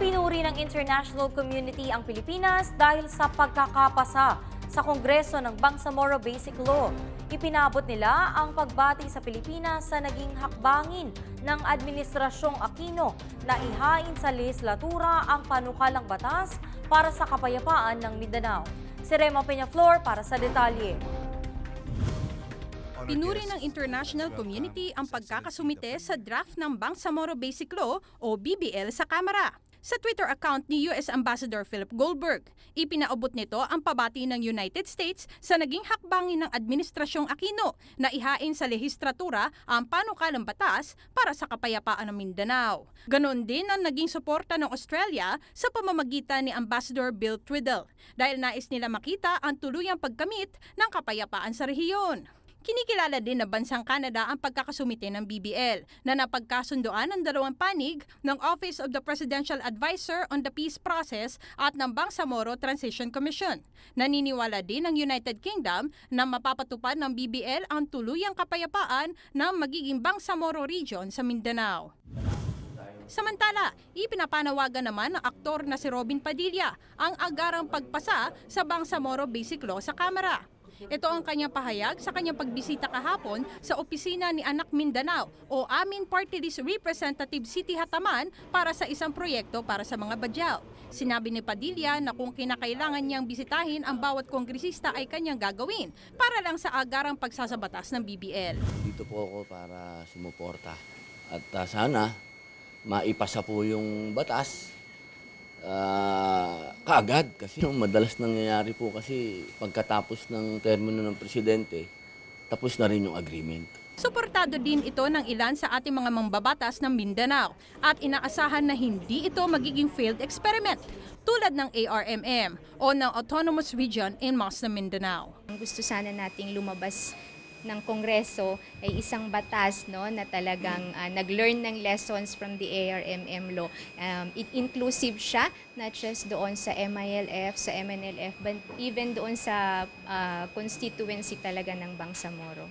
pinuri ng international community ang Pilipinas dahil sa pagkakapasa sa Kongreso ng Bangsamoro Basic Law. Ipinabot nila ang pagbati sa Pilipinas sa naging hakbangin ng Administrasyong Aquino na ihain sa legislatura ang panukalang batas para sa kapayapaan ng Mindanao. Si Rema Peñaflor para sa detalye. Pinuri ng international community ang pagkakasumite sa draft ng Bangsamoro Basic Law o BBL sa Kamara. Sa Twitter account ni US Ambassador Philip Goldberg, ipinaubot nito ang pabati ng United States sa naging hakbangin ng Administrasyong Aquino na ihain sa lehistratura ang panukalang batas para sa kapayapaan ng Mindanao. Ganon din ang naging suporta ng Australia sa pamamagitan ni Ambassador Bill Twiddle dahil nais nila makita ang tuluyang pagkamit ng kapayapaan sa rehiyon. Kinikilala din na bansang Canada ang pagkakasumite ng BBL na napagkasundoan ng dalawang panig ng Office of the Presidential Advisor on the Peace Process at ng Bangsamoro Transition Commission. Naniniwala din ang United Kingdom na mapapatupad ng BBL ang tuluyang kapayapaan ng magiging Bangsamoro Region sa Mindanao. Samantala, ipinapanawagan naman ng aktor na si Robin Padilla ang agarang pagpasa sa Bangsamoro Basic Law sa Kamara. Ito ang kanyang pahayag sa kanyang pagbisita kahapon sa opisina ni Anak Mindanao o Amin Party List Representative City Hataman para sa isang proyekto para sa mga badyaw. Sinabi ni Padilla na kung kinakailangan niyang bisitahin ang bawat kongresista ay kanyang gagawin para lang sa agarang pagsasabatas ng BBL. Dito po ako para sumuporta at uh, sana maipasa po yung batas uh, agad. Kasi yung madalas nangyayari po kasi pagkatapos ng termino ng presidente, tapos na rin yung agreement. Suportado din ito ng ilan sa ating mga mambabatas ng Mindanao at inaasahan na hindi ito magiging failed experiment tulad ng ARMM o ng Autonomous Region in Muslim Mindanao. Gusto sana nating lumabas ng Kongreso ay isang batas no na talagang uh, nag-learn ng lessons from the ARMM law. Um, it inclusive siya not just doon sa MILF, sa MNLF, but even doon sa uh, constituency talaga ng Bangsamoro.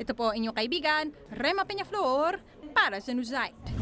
Ito po inyong kaibigan, Rema Peñaflor, para sa Newsite.